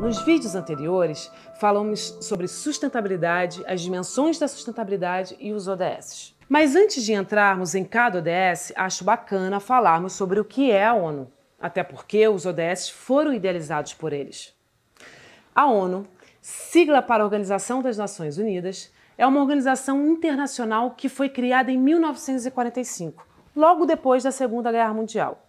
Nos vídeos anteriores, falamos sobre sustentabilidade, as dimensões da sustentabilidade e os ODS. Mas antes de entrarmos em cada ODS, acho bacana falarmos sobre o que é a ONU, até porque os ODS foram idealizados por eles. A ONU, sigla para a Organização das Nações Unidas, é uma organização internacional que foi criada em 1945, logo depois da Segunda Guerra Mundial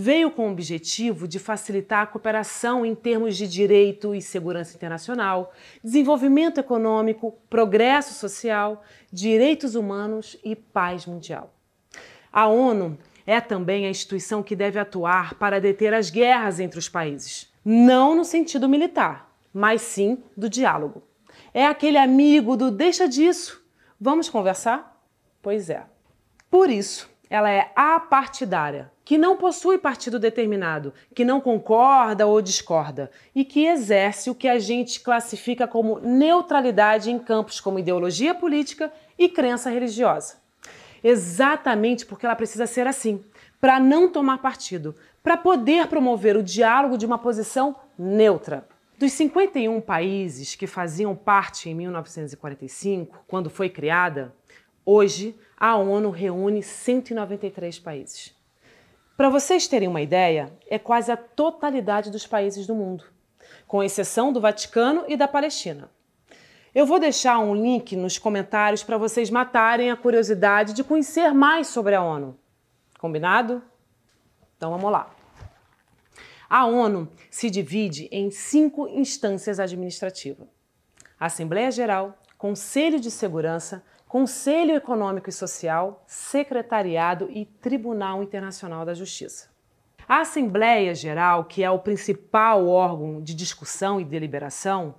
veio com o objetivo de facilitar a cooperação em termos de direito e segurança internacional, desenvolvimento econômico, progresso social, direitos humanos e paz mundial. A ONU é também a instituição que deve atuar para deter as guerras entre os países, não no sentido militar, mas sim do diálogo. É aquele amigo do deixa disso, vamos conversar? Pois é. Por isso, ela é apartidária, que não possui partido determinado, que não concorda ou discorda e que exerce o que a gente classifica como neutralidade em campos como ideologia política e crença religiosa. Exatamente porque ela precisa ser assim, para não tomar partido, para poder promover o diálogo de uma posição neutra. Dos 51 países que faziam parte em 1945, quando foi criada, hoje a ONU reúne 193 países. Para vocês terem uma ideia, é quase a totalidade dos países do mundo, com exceção do Vaticano e da Palestina. Eu vou deixar um link nos comentários para vocês matarem a curiosidade de conhecer mais sobre a ONU. Combinado? Então vamos lá. A ONU se divide em cinco instâncias administrativas: Assembleia Geral, Conselho de Segurança, Conselho Econômico e Social, Secretariado e Tribunal Internacional da Justiça. A Assembleia Geral, que é o principal órgão de discussão e deliberação,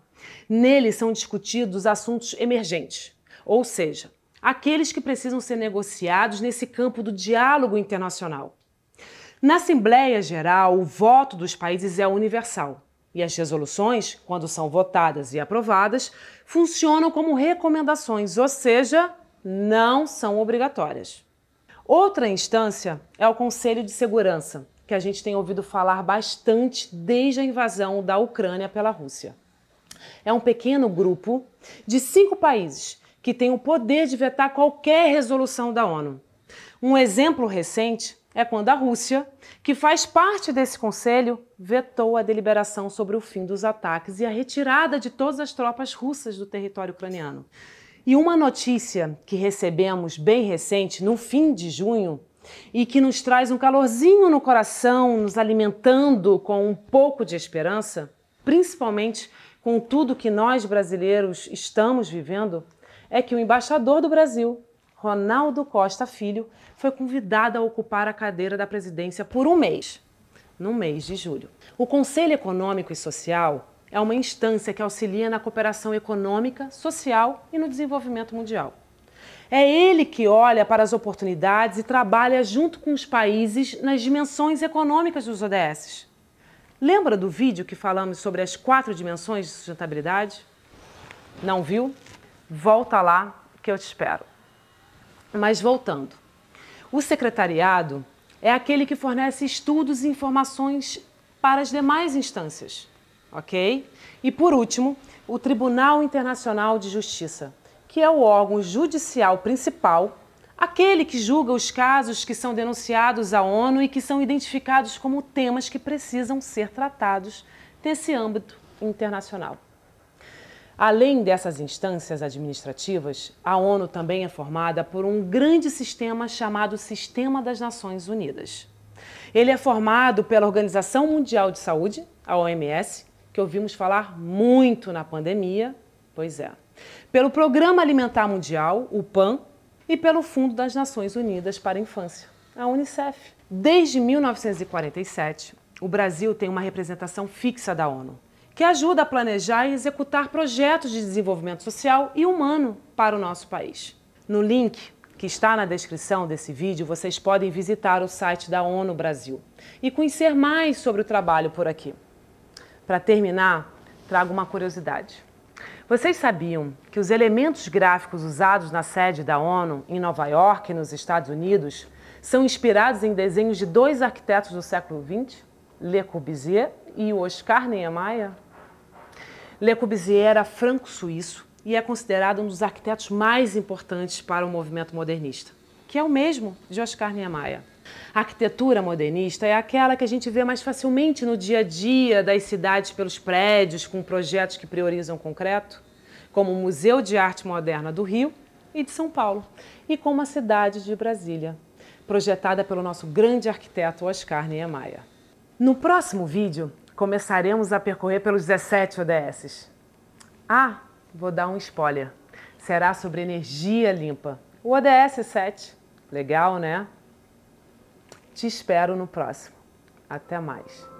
nele são discutidos assuntos emergentes, ou seja, aqueles que precisam ser negociados nesse campo do diálogo internacional. Na Assembleia Geral, o voto dos países é universal. E as resoluções, quando são votadas e aprovadas, funcionam como recomendações, ou seja, não são obrigatórias. Outra instância é o Conselho de Segurança, que a gente tem ouvido falar bastante desde a invasão da Ucrânia pela Rússia. É um pequeno grupo de cinco países que tem o poder de vetar qualquer resolução da ONU. Um exemplo recente é quando a Rússia, que faz parte desse conselho, vetou a deliberação sobre o fim dos ataques e a retirada de todas as tropas russas do território ucraniano. E uma notícia que recebemos bem recente, no fim de junho, e que nos traz um calorzinho no coração, nos alimentando com um pouco de esperança, principalmente com tudo que nós brasileiros estamos vivendo, é que o embaixador do Brasil Ronaldo Costa Filho, foi convidado a ocupar a cadeira da presidência por um mês, no mês de julho. O Conselho Econômico e Social é uma instância que auxilia na cooperação econômica, social e no desenvolvimento mundial. É ele que olha para as oportunidades e trabalha junto com os países nas dimensões econômicas dos ODS. Lembra do vídeo que falamos sobre as quatro dimensões de sustentabilidade? Não viu? Volta lá que eu te espero. Mas voltando, o secretariado é aquele que fornece estudos e informações para as demais instâncias, ok? E por último, o Tribunal Internacional de Justiça, que é o órgão judicial principal, aquele que julga os casos que são denunciados à ONU e que são identificados como temas que precisam ser tratados nesse âmbito internacional. Além dessas instâncias administrativas, a ONU também é formada por um grande sistema chamado Sistema das Nações Unidas. Ele é formado pela Organização Mundial de Saúde, a OMS, que ouvimos falar muito na pandemia, pois é. Pelo Programa Alimentar Mundial, o PAN, e pelo Fundo das Nações Unidas para a Infância, a UNICEF. Desde 1947, o Brasil tem uma representação fixa da ONU, que ajuda a planejar e executar projetos de desenvolvimento social e humano para o nosso país. No link que está na descrição desse vídeo, vocês podem visitar o site da ONU Brasil e conhecer mais sobre o trabalho por aqui. Para terminar, trago uma curiosidade. Vocês sabiam que os elementos gráficos usados na sede da ONU, em Nova York, nos Estados Unidos, são inspirados em desenhos de dois arquitetos do século XX, Le Corbusier e Oscar Niemeyer? Le Corbusier era franco-suíço e é considerado um dos arquitetos mais importantes para o movimento modernista, que é o mesmo de Oscar Niemeyer. A arquitetura modernista é aquela que a gente vê mais facilmente no dia a dia das cidades pelos prédios, com projetos que priorizam o concreto, como o Museu de Arte Moderna do Rio e de São Paulo, e como a cidade de Brasília, projetada pelo nosso grande arquiteto Oscar Niemeyer. No próximo vídeo, começaremos a percorrer pelos 17 ODSs. Ah, vou dar um spoiler. Será sobre energia limpa. O ODS 7. Legal, né? Te espero no próximo. Até mais.